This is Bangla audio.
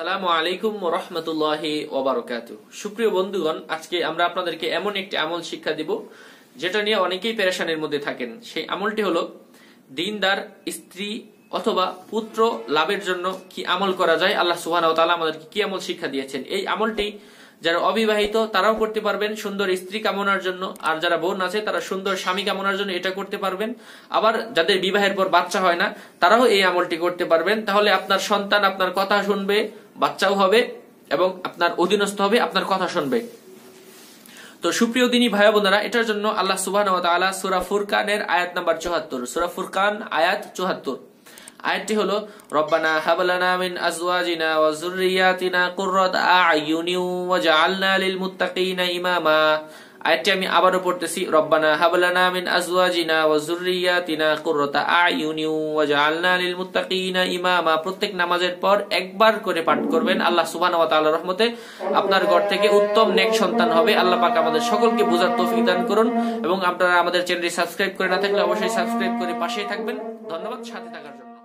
সালামু আলাইকুম রহমতুল্লাহ ওবরকাত সুপ্রিয় বন্ধুগণ আজকে আমরা আপনাদেরকে এমন একটি আমল শিক্ষা দিব যেটা নিয়ে অনেকেই পেরেশানের মধ্যে থাকেন সেই আমলটি হলো দিনদার স্ত্রী অথবা পুত্র লাভের জন্য কি আমল করা যায় আল্লাহ সুহান আমাদেরকে কি আমল শিক্ষা দিয়েছেন এই আমলটি যারা অবিবাহিত তারাও করতে পারবেন সুন্দর স্ত্রী কামনার জন্য আর যারা বোন আছে তারা সুন্দর স্বামী কামনার জন্য এটা করতে পারবেন আবার যাদের বিবাহের পর বাচ্চা হয় না তারাও এই আমলটি করতে পারবেন তাহলে আপনার সন্তান আপনার কথা শুনবে বাচ্চাও হবে এবং আপনার অধীনস্থ হবে আপনার কথা শুনবে তো সুপ্রিয় দিনী ভাই বোনেরা এটার জন্য আল্লাহ সুবাহ সুরা ফুরকানের আয়াত নাম্বার চুহাত্তর সুরা ফুরকান আয়াত চুহাত্তর আয়াতটি হলো রব্বানা হাবলানা মিন আজওয়াজিনা ওয়া যুররিয়াতিনা কুররাতা আ'ইউনি ওয়া জাআলনা লিল মুত্তাকিনা ইমামা আয়াতটি আমি আবারো পড়তেছি রব্বানা হাবলানা মিন আজওয়াজিনা ওয়া যুররিয়াতিনা কুররাতা আ'ইউনি ওয়া জাআলনা লিল মুত্তাকিনা ইমামা প্রত্যেক নামাজের পর একবার করে পাঠ করবেন আল্লাহ সুবহানাহু ওয়া তাআলার রহমতে আপনার ঘর থেকে উত্তম নেক সন্তান হবে আল্লাহ পাক আমাদের সকলকে বোঝার তৌফিক দান করুন এবং আপনারা আমাদের চ্যানেলটি সাবস্ক্রাইব করে না থাকলে অবশ্যই সাবস্ক্রাইব করে পাশেই থাকবেন ধন্যবাদ সাথে থাকার জন্য